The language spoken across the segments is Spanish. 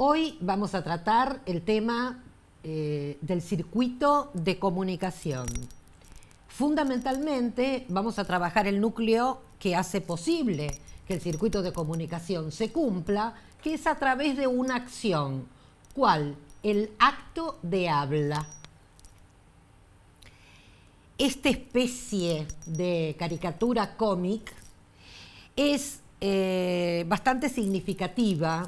Hoy vamos a tratar el tema eh, del circuito de comunicación. Fundamentalmente vamos a trabajar el núcleo que hace posible que el circuito de comunicación se cumpla, que es a través de una acción. ¿Cuál? El acto de habla. Esta especie de caricatura cómic es eh, bastante significativa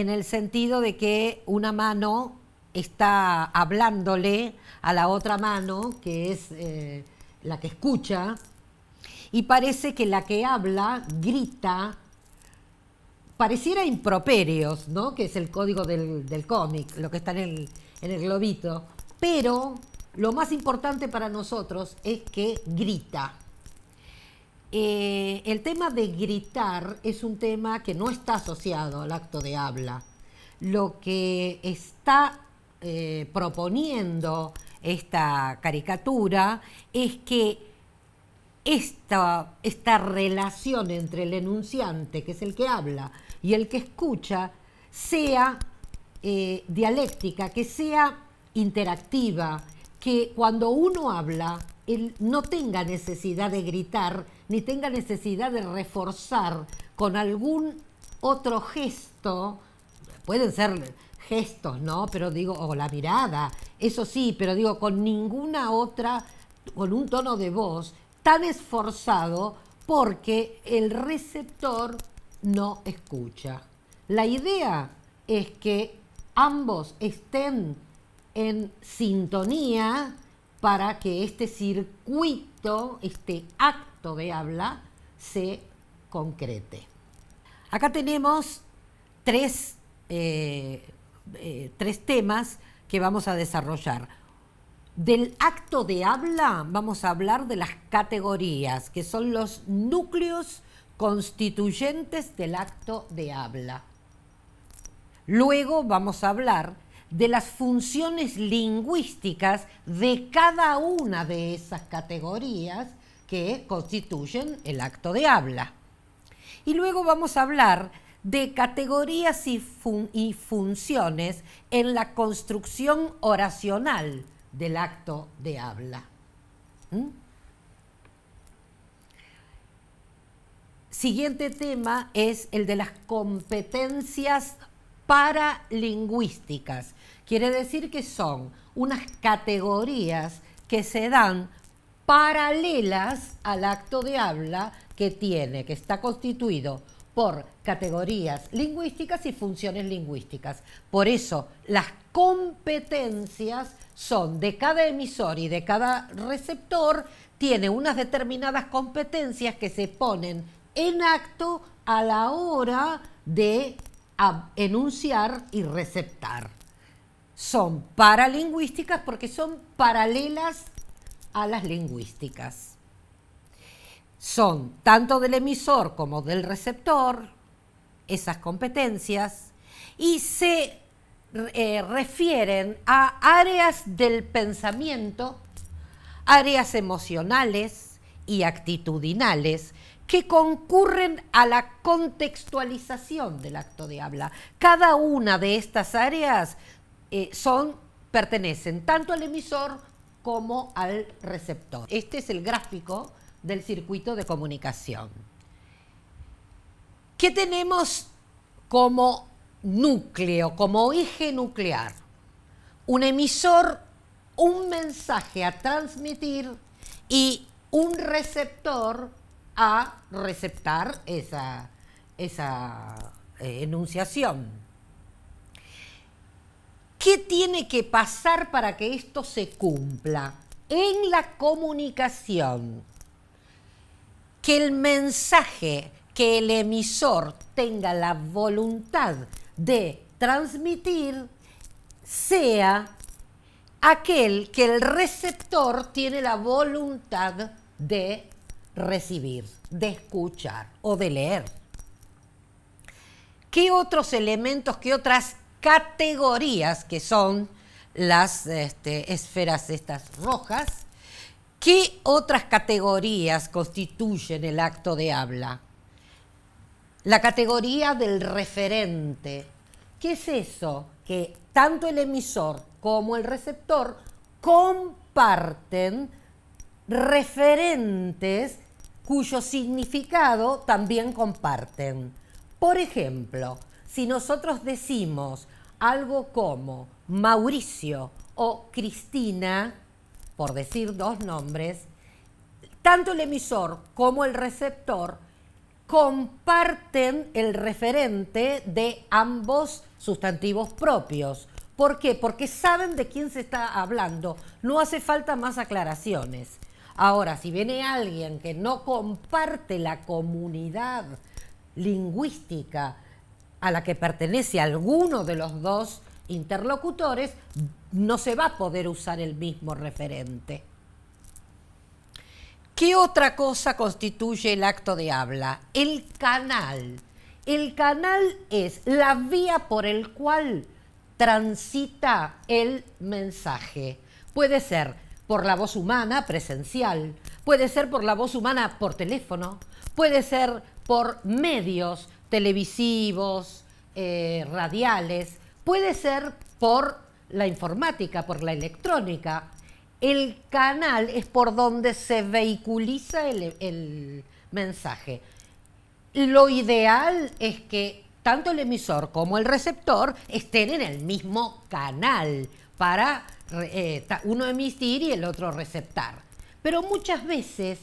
en el sentido de que una mano está hablándole a la otra mano, que es eh, la que escucha, y parece que la que habla grita, pareciera improperios, ¿no? que es el código del, cómic, lo que está en el, en el globito, pero lo más importante para nosotros es que grita. Eh, el tema de gritar es un tema que no está asociado al acto de habla. Lo que está eh, proponiendo esta caricatura es que esta, relación entre el enunciante, que es el que habla, y el que escucha, sea eh, dialéctica, que sea interactiva, que cuando uno habla, él no tenga necesidad de gritar ni tenga necesidad de reforzar con algún otro gesto, pueden ser gestos, ¿no? Pero digo, o la mirada, eso sí, pero digo, con ninguna otra, con un tono de voz tan esforzado porque el receptor no escucha. La idea es que ambos estén en sintonía para que este circuito, este acto, de habla se concrete. Acá tenemos tres, eh, eh, tres temas que vamos a desarrollar. Del acto de habla vamos a hablar de las categorías, que son los núcleos constituyentes del acto de habla. Luego vamos a hablar de las funciones lingüísticas de cada una de esas categorías que constituyen el acto de habla. Y luego vamos a hablar de categorías y, funciones en la construcción oracional del acto de habla. ¿Mm? Siguiente tema es el de las competencias paralingüísticas. Quiere decir que son unas categorías que se dan paralelas al acto de habla que tiene, que está constituido por categorías lingüísticas y funciones lingüísticas. Por eso, las competencias son de cada emisor y de cada receptor, tiene unas determinadas competencias que se ponen en acto a la hora de enunciar y receptar. Son paralingüísticas porque son paralelas las lingüísticas. Son tanto del emisor como del receptor esas competencias y se eh, refieren a áreas del pensamiento, áreas emocionales y actitudinales que concurren a la contextualización del acto de habla. Cada una de estas áreas eh, son, pertenecen tanto al emisor como al receptor. Este es el gráfico del circuito de comunicación. ¿Qué tenemos como núcleo, como eje nuclear? Un emisor, un mensaje a transmitir y un receptor a receptar esa, eh, enunciación. ¿Qué tiene que pasar para que esto se cumpla? En la comunicación, que el mensaje, que el emisor tenga la voluntad de transmitir, sea aquel que el receptor tiene la voluntad de recibir, de escuchar o de leer. ¿Qué otros elementos, qué otras categorías que son las este, esferas estas rojas. ¿Qué otras categorías constituyen el acto de habla? La categoría del referente. ¿Qué es eso? Que tanto el emisor como el receptor comparten referentes cuyo significado también comparten. Por ejemplo, si nosotros decimos algo como Mauricio o Cristina, por decir dos nombres, tanto el emisor como el receptor comparten el referente de ambos sustantivos propios. ¿Por qué? Porque saben de quién se está hablando. No hace falta más aclaraciones. Ahora, si viene alguien que no comparte la comunidad lingüística, a la que pertenece alguno de los dos interlocutores, no se va a poder usar el mismo referente. ¿Qué otra cosa constituye el acto de habla? El canal. El canal es la vía por el cual transita el mensaje. Puede ser por la voz humana presencial, puede ser por la voz humana por teléfono, puede ser por medios, televisivos, eh, radiales, puede ser por la informática, por la electrónica. El canal es por donde se vehiculiza el, mensaje. Lo ideal es que tanto el emisor como el receptor estén en el mismo canal para eh, uno emitir y el otro receptar. Pero muchas veces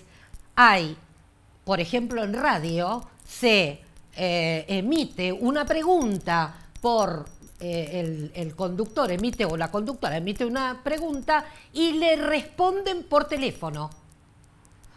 hay, por ejemplo en radio, se eh, emite una pregunta por eh, el, conductor emite o la conductora emite una pregunta y le responden por teléfono.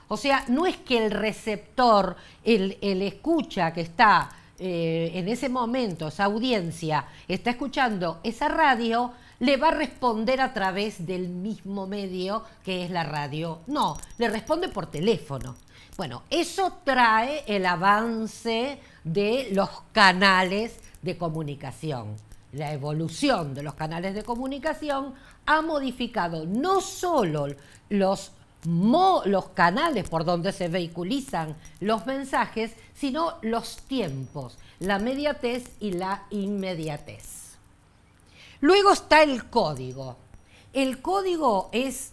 O sea, no es que el receptor, el, escucha que está eh, en ese momento, esa audiencia, está escuchando esa radio, le va a responder a través del mismo medio que es la radio. No, le responde por teléfono. Bueno, eso trae el avance de los canales de comunicación. La evolución de los canales de comunicación ha modificado no solo los los canales por donde se vehiculizan los mensajes, sino los tiempos, la mediatez y la inmediatez. Luego está el código. El código es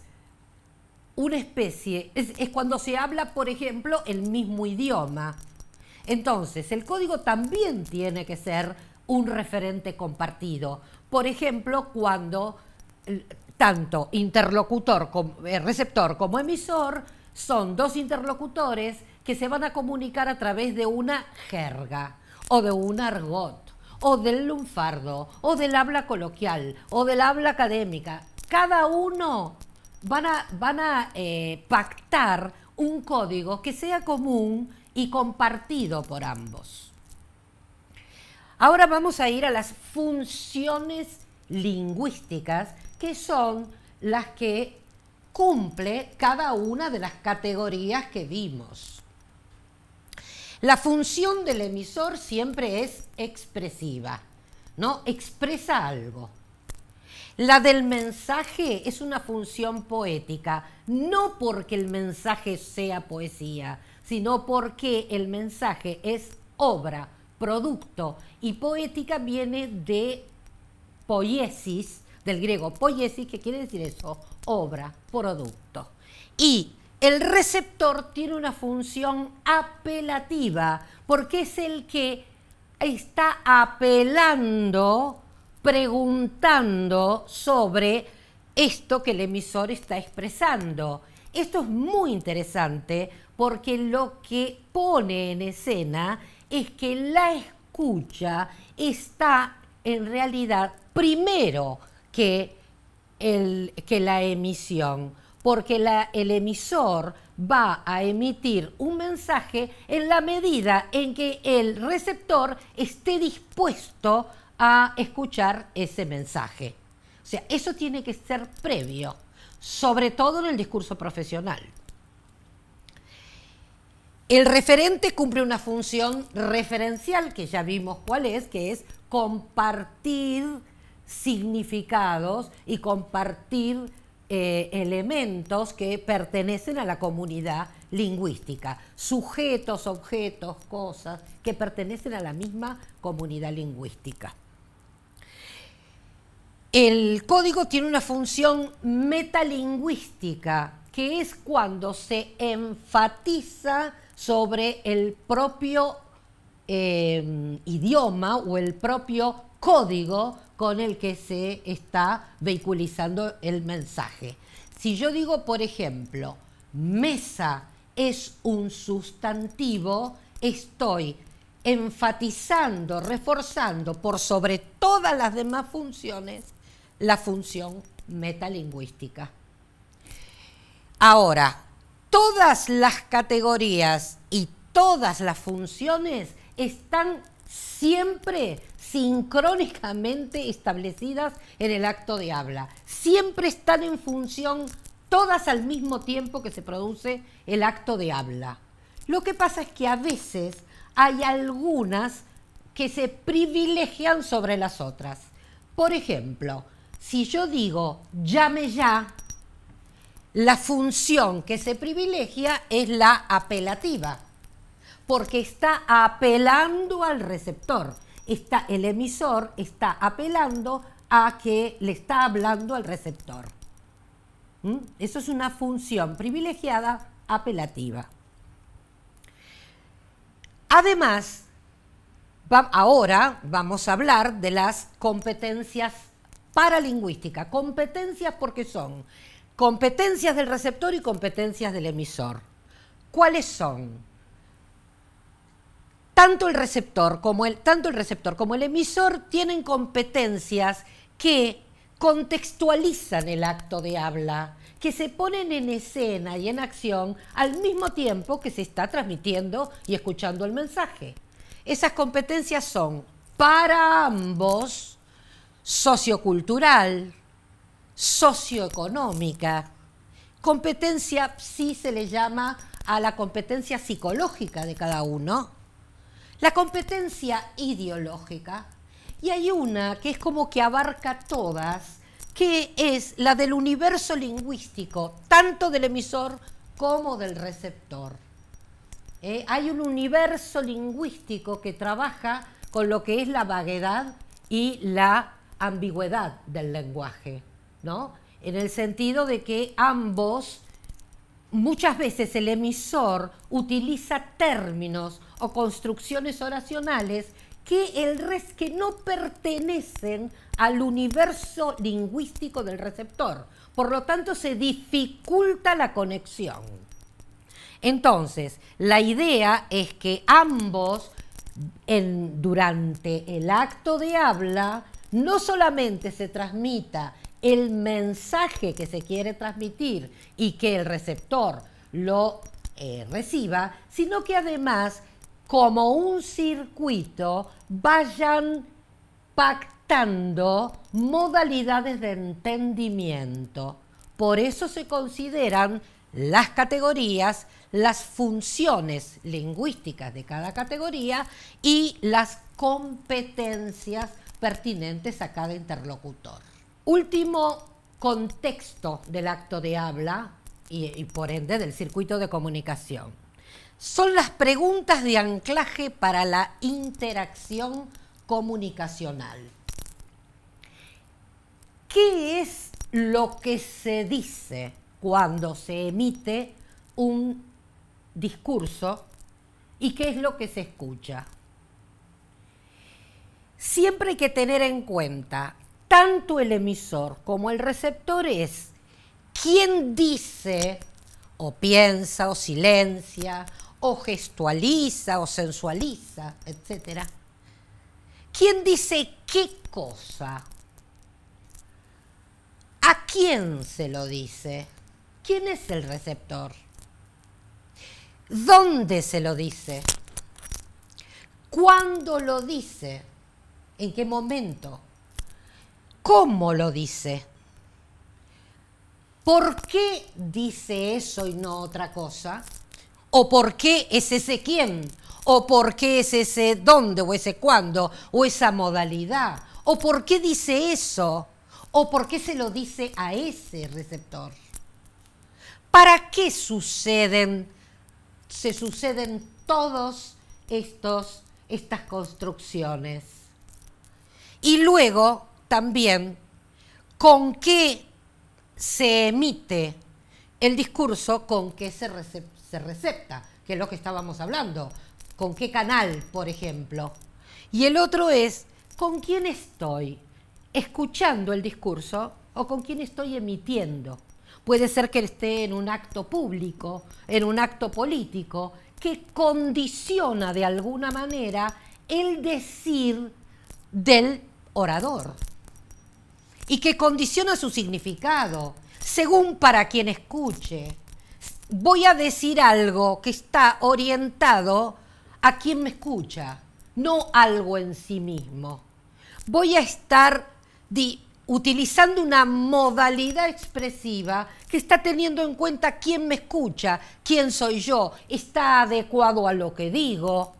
una especie, es, cuando se habla, por ejemplo, el mismo idioma. Entonces, el código también tiene que ser un referente compartido. Por ejemplo, cuando tanto interlocutor, eh, receptor como emisor son dos interlocutores que se van a comunicar a través de una jerga o de un argot o del lunfardo, o del habla coloquial, o del habla académica. Cada uno van a, eh, pactar un código que sea común y compartido por ambos. Ahora vamos a ir a las funciones lingüísticas, que son las que cumple cada una de las categorías que vimos. La función del emisor siempre es expresiva, ¿no? Expresa algo. La del mensaje es una función poética, no porque el mensaje sea poesía, sino porque el mensaje es obra, producto, y poética viene de poiesis, del griego poiesis, que quiere decir eso, obra, producto. Y el receptor tiene una función apelativa porque es el que está apelando, preguntando sobre esto que el emisor está expresando. Esto es muy interesante porque lo que pone en escena es que la escucha está en realidad primero que, la emisión porque el emisor va a emitir un mensaje en la medida en que el receptor esté dispuesto a escuchar ese mensaje. O sea, eso tiene que ser previo, sobre todo en el discurso profesional. El referente cumple una función referencial, que ya vimos cuál es, que es compartir significados y compartir eh, elementos que pertenecen a la comunidad lingüística, sujetos, objetos, cosas que pertenecen a la misma comunidad lingüística. El código tiene una función metalingüística, que es cuando se enfatiza sobre el propio eh, idioma o el propio código con el que se está vehiculizando el mensaje. Si yo digo, por ejemplo, mesa es un sustantivo, estoy enfatizando, reforzando por sobre todas las demás funciones la función metalingüística. Ahora, todas las categorías y todas las funciones están siempre sincrónicamente establecidas en el acto de habla. Siempre están en función todas al mismo tiempo que se produce el acto de habla. Lo que pasa es que a veces hay algunas que se privilegian sobre las otras. Por ejemplo, si yo digo llame ya, la función que se privilegia es la apelativa, porque está apelando al receptor el emisor está apelando a que le está hablando al receptor. ¿Mm? Eso es una función privilegiada apelativa. Además, ahora vamos a hablar de las competencias paralingüísticas. Competencias porque son competencias del receptor y competencias del emisor. ¿Cuáles son? tanto el receptor como el, tanto el receptor como el emisor tienen competencias que contextualizan el acto de habla, que se ponen en escena y en acción al mismo tiempo que se está transmitiendo y escuchando el mensaje. Esas competencias son para ambos sociocultural, socioeconómica. Competencia sí se le llama a la competencia psicológica de cada uno la competencia ideológica. Y hay una que es como que abarca todas, que es la del universo lingüístico, tanto del emisor como del receptor. Eh, hay un universo lingüístico que trabaja con lo que es la vaguedad y la ambigüedad del lenguaje, ¿no? En el sentido de que ambos muchas veces el emisor utiliza términos o construcciones oracionales que, el que no pertenecen al universo lingüístico del receptor. Por lo tanto, se dificulta la conexión. Entonces, la idea es que ambos, durante el acto de habla, no solamente se transmita el mensaje que se quiere transmitir y que el receptor lo eh, reciba, sino que además, como un circuito, vayan pactando modalidades de entendimiento. Por eso se consideran las categorías, las funciones lingüísticas de cada categoría y las competencias pertinentes a cada interlocutor. Último contexto del acto de habla y, por ende del circuito de comunicación. Son las preguntas de anclaje para la interacción comunicacional. ¿Qué es lo que se dice cuando se emite un discurso y qué es lo que se escucha? Siempre hay que tener en cuenta tanto el emisor como el receptor es quien dice o piensa o silencia o gestualiza o sensualiza, etc. ¿Quién dice qué cosa? ¿A quién se lo dice? ¿Quién es el receptor? ¿Dónde se lo dice? ¿Cuándo lo dice? ¿En qué momento? ¿Cómo lo dice? ¿Por qué dice eso y no otra cosa? ¿O por qué es ese quién? ¿O por qué es ese dónde o ese cuándo? ¿O esa modalidad? ¿O por qué dice eso? ¿O por qué se lo dice a ese receptor? ¿Para qué suceden, se suceden todos estos, estas construcciones? Y luego también con qué se emite el discurso, con qué se, se recepta, que es lo que estábamos hablando, con qué canal, por ejemplo. Y el otro es con quién estoy escuchando el discurso o con quién estoy emitiendo. Puede ser que esté en un acto público, en un acto político, que condiciona de alguna manera el decir del orador y que condiciona su significado, según para quien escuche. Voy a decir algo que está orientado a quien me escucha, no algo en sí mismo. Voy a estar utilizando una modalidad expresiva que está teniendo en cuenta quién me escucha, quién soy yo, está adecuado a lo que digo,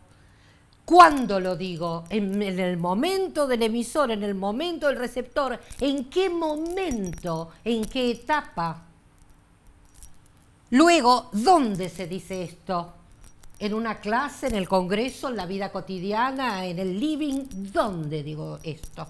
¿Cuándo lo digo? ¿En, el momento del emisor? ¿En el momento del receptor? ¿En qué momento? ¿En qué etapa? Luego, ¿dónde se dice esto? ¿En una clase? ¿En el congreso? ¿En la vida cotidiana? ¿En el living? ¿Dónde digo esto?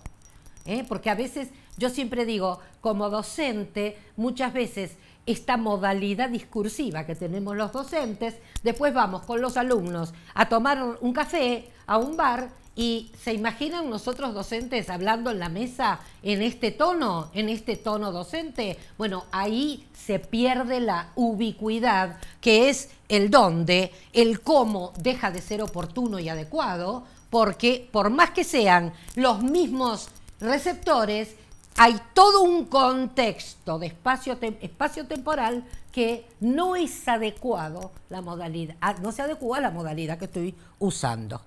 ¿Eh? Porque a veces, yo siempre digo, como docente, muchas veces esta modalidad discursiva que tenemos los docentes, después vamos con los alumnos a tomar un café, a un bar, y se imaginan nosotros docentes hablando en la mesa en este tono, en este tono docente. Bueno, ahí se pierde la ubicuidad, que es el dónde, el cómo deja de ser oportuno y adecuado, porque por más que sean los mismos receptores, hay todo un contexto de espacio, espacio temporal que no es adecuado la modalidad, ah, no se adecua a la modalidad que estoy usando.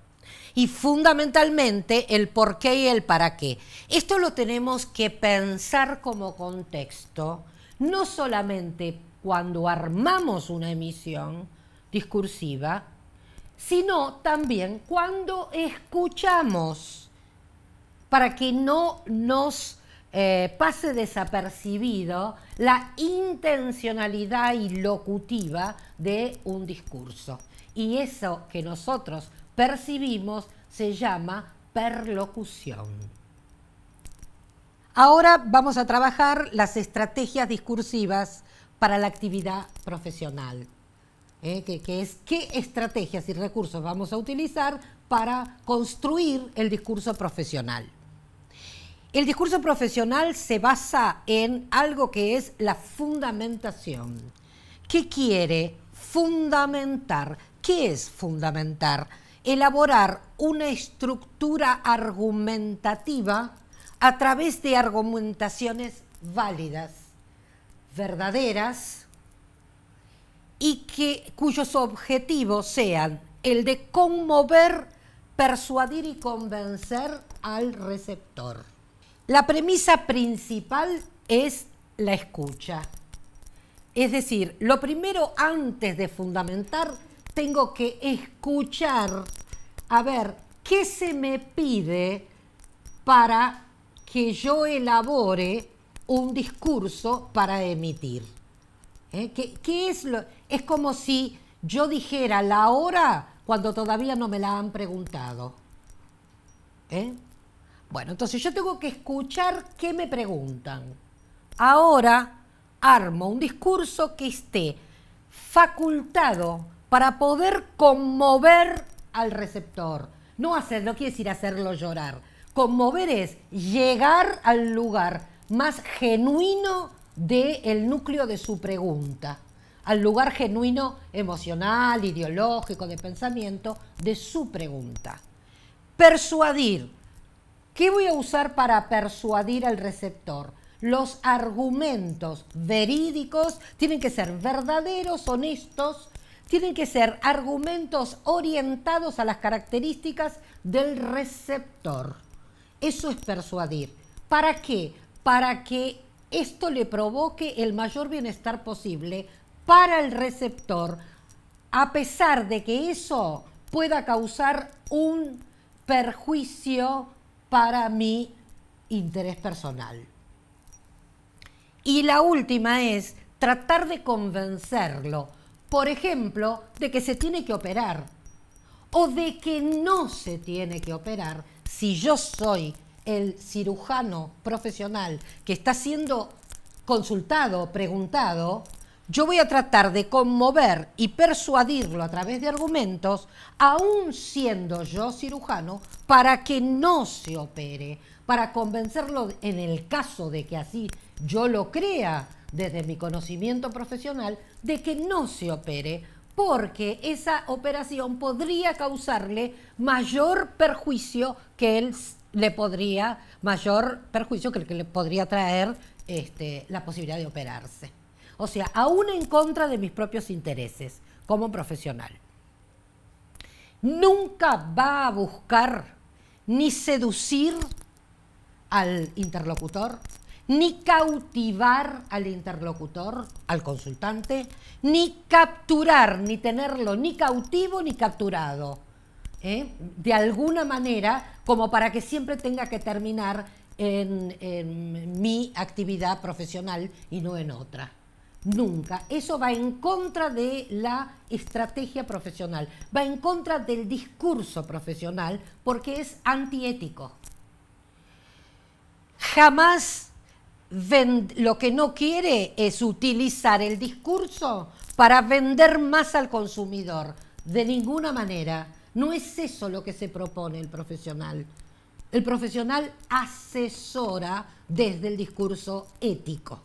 Y fundamentalmente el por qué y el para qué. Esto lo tenemos que pensar como contexto, no solamente cuando armamos una emisión discursiva, sino también cuando escuchamos, para que no nos eh, pase desapercibido la intencionalidad y locutiva de un discurso. Y eso que nosotros percibimos se llama perlocución. Ahora vamos a trabajar las estrategias discursivas para la actividad profesional. ¿eh? que es qué estrategias y recursos vamos a utilizar para construir el discurso profesional. El discurso profesional se basa en algo que es la fundamentación. ¿Qué quiere fundamentar? ¿Qué es fundamentar? Elaborar una estructura argumentativa a través de argumentaciones válidas, verdaderas y que, cuyos objetivos sean el de conmover, persuadir y convencer al receptor. La premisa principal es la escucha. Es decir, lo primero antes de fundamentar, tengo que escuchar a ver qué se me pide para que yo elabore un discurso para emitir. ¿Eh? es lo? Es como si yo dijera la hora cuando todavía no me la han preguntado. ¿Eh? Bueno, entonces yo tengo que escuchar qué me preguntan. Ahora armo un discurso que esté facultado para poder conmover al receptor. No hacer, no quiere decir hacerlo llorar. Conmover es llegar al lugar más genuino del el núcleo de su pregunta, al lugar genuino emocional, ideológico, de pensamiento de su pregunta. Persuadir ¿Qué voy a usar para persuadir al receptor? Los argumentos verídicos tienen que ser verdaderos, honestos, tienen que ser argumentos orientados a las características del receptor. Eso es persuadir. ¿Para qué? Para que esto le provoque el mayor bienestar posible para el receptor, a pesar de que eso pueda causar un perjuicio para mi interés personal. Y la última es tratar de convencerlo, por ejemplo, de que se tiene que operar o de que no se tiene que operar si yo soy el cirujano profesional que está siendo consultado, preguntado, yo voy a tratar de conmover y persuadirlo a través de argumentos, aún siendo yo cirujano, para que no se opere, para convencerlo en el caso de que así yo lo crea desde mi conocimiento profesional, de que no se opere, porque esa operación podría causarle mayor perjuicio que él le podría, mayor perjuicio que el que le podría traer este, la posibilidad de operarse. O sea, aún en contra de mis propios intereses como profesional. Nunca va a buscar ni seducir al interlocutor, ni cautivar al interlocutor, al consultante, ni capturar, ni tenerlo ni cautivo ni capturado. ¿eh? De alguna manera, como para que siempre tenga que terminar en mi actividad profesional y no en otra nunca. Eso va en contra de la estrategia profesional, va en contra del discurso profesional porque es antiético. Jamás lo que no quiere es utilizar el discurso para vender más al consumidor. De ninguna manera. No es eso lo que se propone el profesional. El profesional asesora desde el discurso ético.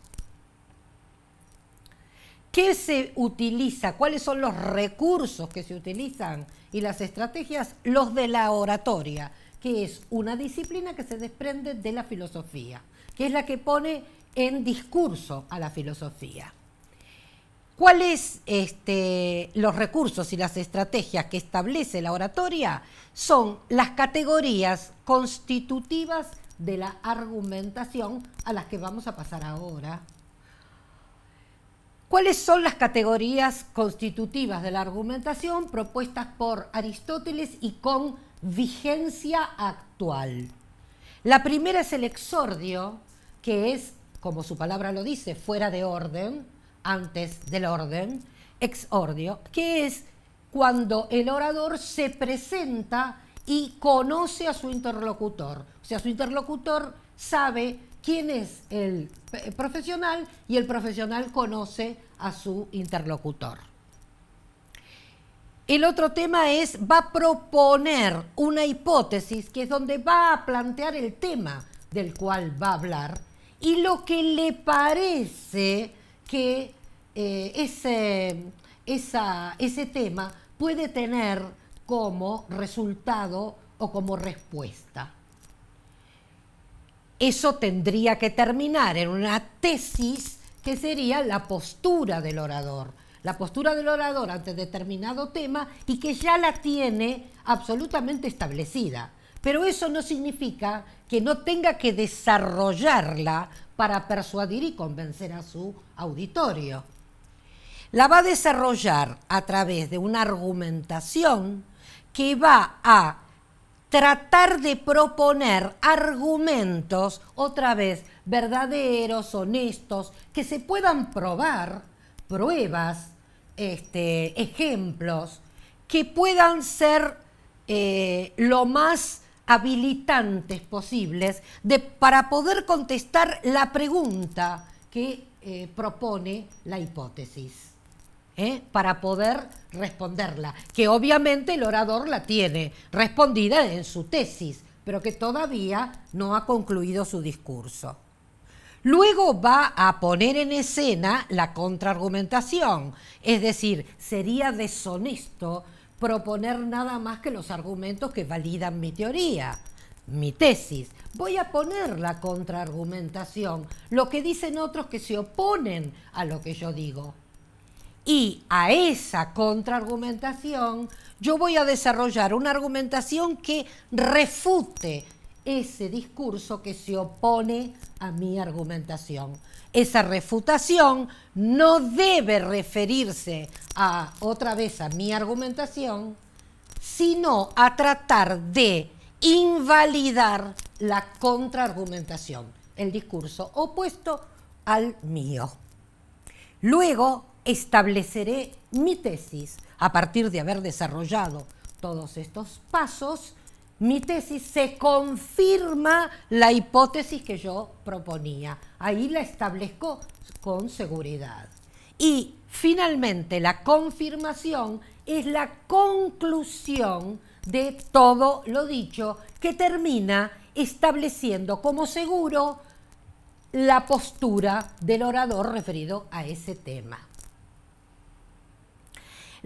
¿Qué se utiliza? ¿Cuáles son los recursos que se utilizan? Y las estrategias, los de la oratoria, que es una disciplina que se desprende de la filosofía, que es la que pone en discurso a la filosofía. ¿Cuáles este, los recursos y las estrategias que establece la oratoria? Son las categorías constitutivas de la argumentación a las que vamos a pasar ahora. ¿Cuáles son las categorías constitutivas de la argumentación propuestas por Aristóteles y con vigencia actual? La primera es el exordio, que es, como su palabra lo dice, fuera de orden, antes del orden, exordio, que es cuando el orador se presenta y conoce a su interlocutor. O sea, su interlocutor sabe quién es el eh, profesional y el profesional conoce a su interlocutor. El otro tema es, va a proponer una hipótesis que es donde va a plantear el tema del cual va a hablar y lo que le parece que eh, ese tema puede tener como resultado o como respuesta eso tendría que terminar en una tesis que sería la postura del orador. La postura del orador ante determinado tema y que ya la tiene absolutamente establecida. Pero eso no significa que no tenga que desarrollarla para persuadir y convencer a su auditorio. La va a desarrollar a través de una argumentación que va a tratar de proponer argumentos, otra vez, verdaderos, honestos, que se puedan probar, pruebas, este, ejemplos, que puedan ser eh, lo más habilitantes posibles de, para poder contestar la pregunta que eh, propone la hipótesis. ¿eh? para poder responderla, que obviamente el orador la tiene respondida en su tesis, pero que todavía no ha concluido su discurso. Luego va a poner en escena la contraargumentación, es decir, sería deshonesto proponer nada más que los argumentos que validan mi teoría, mi tesis. Voy a poner la contraargumentación, lo que dicen otros que se oponen a lo que yo digo. Y a esa contraargumentación yo voy a desarrollar una argumentación que refute ese discurso que se opone a mi argumentación. Esa refutación no debe referirse a otra vez a mi argumentación, sino a tratar de invalidar la contraargumentación, el discurso opuesto al mío. Luego, estableceré mi tesis. A partir de haber desarrollado todos estos pasos, mi tesis se confirma la hipótesis que yo proponía. Ahí la establezco con seguridad. Y finalmente la confirmación es la conclusión de todo lo dicho que termina estableciendo como seguro la postura del orador referido a ese tema.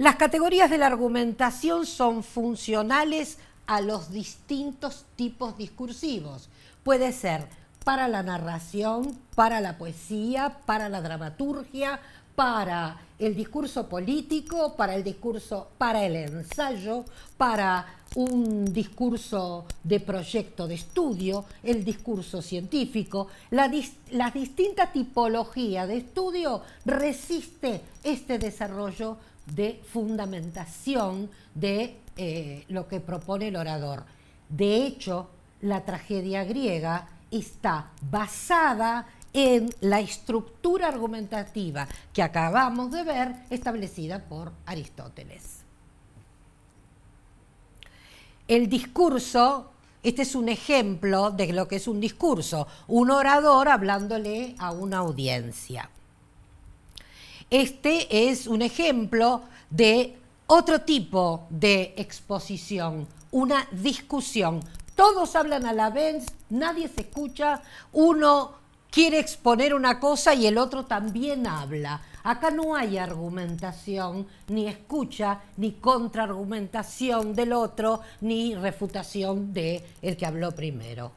Las categorías de la argumentación son funcionales a los distintos tipos discursivos. Puede ser para la narración, para la poesía, para la dramaturgia, para el discurso político, para el discurso, para el ensayo, para un discurso de proyecto de estudio, el discurso científico. Las distintas tipologías tipología de estudio resiste este desarrollo de fundamentación de eh, lo que propone el orador. De hecho, la tragedia griega está basada en la estructura argumentativa que acabamos de ver establecida por Aristóteles. El discurso, este es un ejemplo de lo que es un discurso, un orador hablándole a una audiencia este es un ejemplo de otro tipo de exposición, una discusión. Todos hablan a la vez, nadie se escucha, uno quiere exponer una cosa y el otro también habla. Acá no hay argumentación, ni escucha, ni contraargumentación del otro, ni refutación del el que habló primero.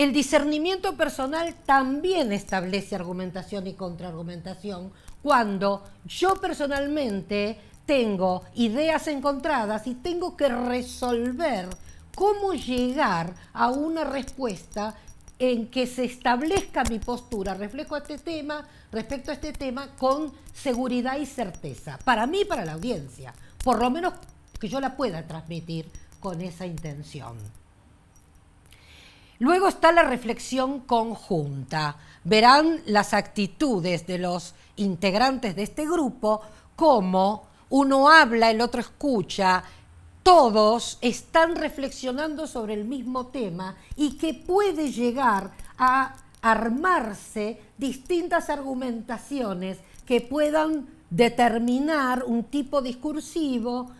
El discernimiento personal también establece argumentación y contraargumentación cuando yo personalmente tengo ideas encontradas y tengo que resolver cómo llegar a una respuesta en que se establezca mi postura reflejo este tema, respecto a este tema con seguridad y certeza, para mí y para la audiencia, por lo menos que yo la pueda transmitir con esa intención. Luego está la reflexión conjunta. Verán las actitudes de los integrantes de este grupo, cómo uno habla, el otro escucha, todos están reflexionando sobre el mismo tema y que puede llegar a armarse distintas argumentaciones que puedan determinar un tipo discursivo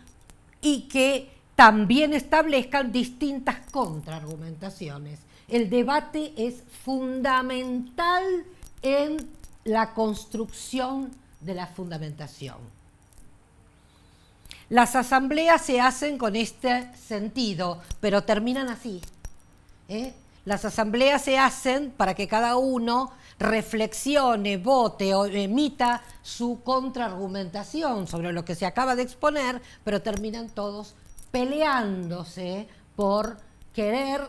y que también establezcan distintas contraargumentaciones. El debate es fundamental en la construcción de la fundamentación. Las asambleas se hacen con este sentido, pero terminan así. ¿eh? Las asambleas se hacen para que cada uno reflexione, vote o emita su contraargumentación sobre lo que se acaba de exponer, pero terminan todos peleándose por querer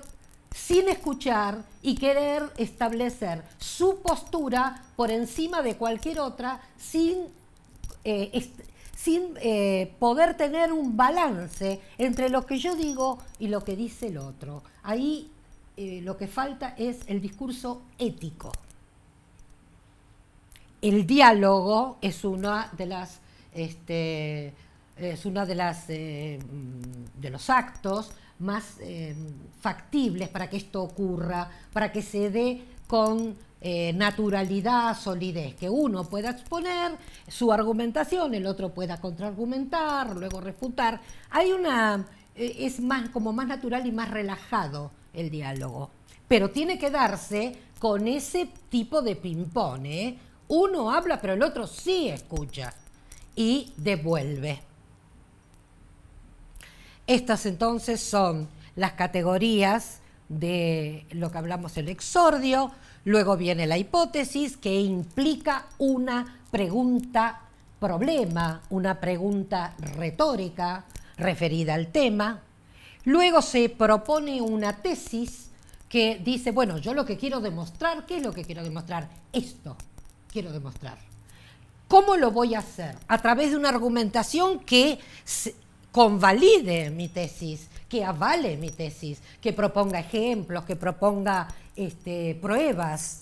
sin escuchar y querer establecer su postura por encima de cualquier otra sin, eh, sin eh, poder tener un balance entre lo que yo digo y lo que dice el otro. Ahí eh, lo que falta es el discurso ético. El diálogo es una de las... Este, es uno de, las, mm, de los actos más eh, factibles para que esto ocurra, para que se dé con eh, naturalidad, solidez, que uno pueda exponer su argumentación, el otro pueda contraargumentar, luego refutar. Hay una eh, es más como más natural y más relajado el diálogo, pero tiene que darse con ese tipo de ping-pong. Uno habla, pero el otro sí escucha y devuelve. Estas entonces son las categorías de lo que hablamos el exordio, luego viene la hipótesis que implica una pregunta problema, una pregunta retórica referida al tema. Luego se propone una tesis que dice, bueno, yo lo que quiero demostrar, ¿qué es lo que quiero demostrar? Esto quiero demostrar. ¿Cómo lo voy a hacer? A través de una argumentación que convalide mi tesis, que avale mi tesis, que proponga ejemplos, que proponga este, pruebas.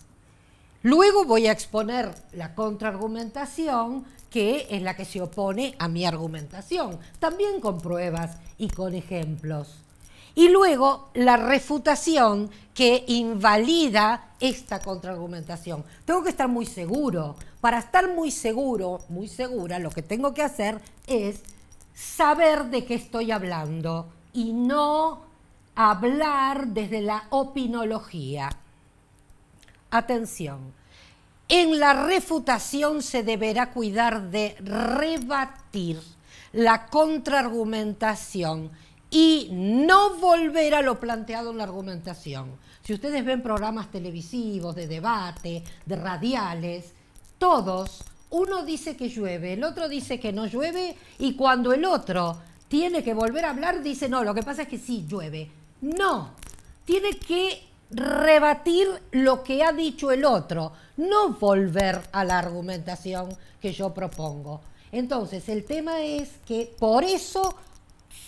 Luego voy a exponer la contraargumentación, que es la que se opone a mi argumentación, también con pruebas y con ejemplos. Y luego la refutación que invalida esta contraargumentación. Tengo que estar muy seguro. Para estar muy seguro, muy segura, lo que tengo que hacer es saber de qué estoy hablando y no hablar desde la opinología. Atención, en la refutación se deberá cuidar de rebatir la contraargumentación y no volver a lo planteado en la argumentación. Si ustedes ven programas televisivos, de debate, de radiales, todos uno dice que llueve, el otro dice que no llueve y cuando el otro tiene que volver a hablar dice, no, lo que pasa es que sí llueve. No, tiene que rebatir lo que ha dicho el otro, no volver a la argumentación que yo propongo. Entonces, el tema es que por eso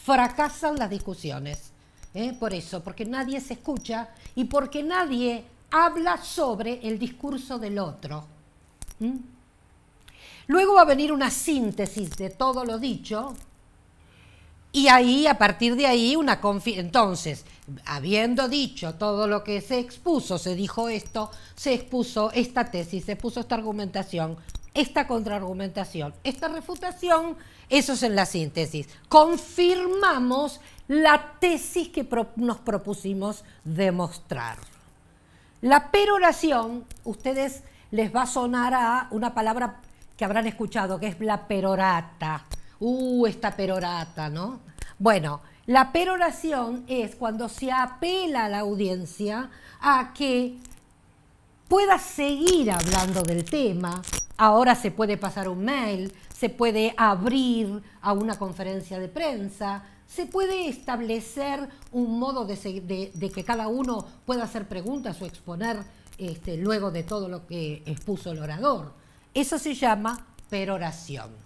fracasan las discusiones. ¿eh? Por eso, porque nadie se escucha y porque nadie habla sobre el discurso del otro. Luego va a venir una síntesis de todo lo dicho y ahí, a partir de ahí, una confi... Entonces, habiendo dicho todo lo que se expuso, se dijo esto, se expuso esta tesis, se puso esta argumentación, esta contraargumentación, esta refutación, eso es en la síntesis. Confirmamos la tesis que nos propusimos demostrar. La peroración, ustedes les va a sonar a una palabra que habrán escuchado, que es la perorata. Uh, esta perorata, ¿no? Bueno, la peroración es cuando se apela a la audiencia a que pueda seguir hablando del tema. Ahora se puede pasar un mail, se puede abrir a una conferencia de prensa, se puede establecer un modo de, que cada uno pueda hacer preguntas o exponer este, luego de todo lo que expuso el orador. Eso se llama peroración.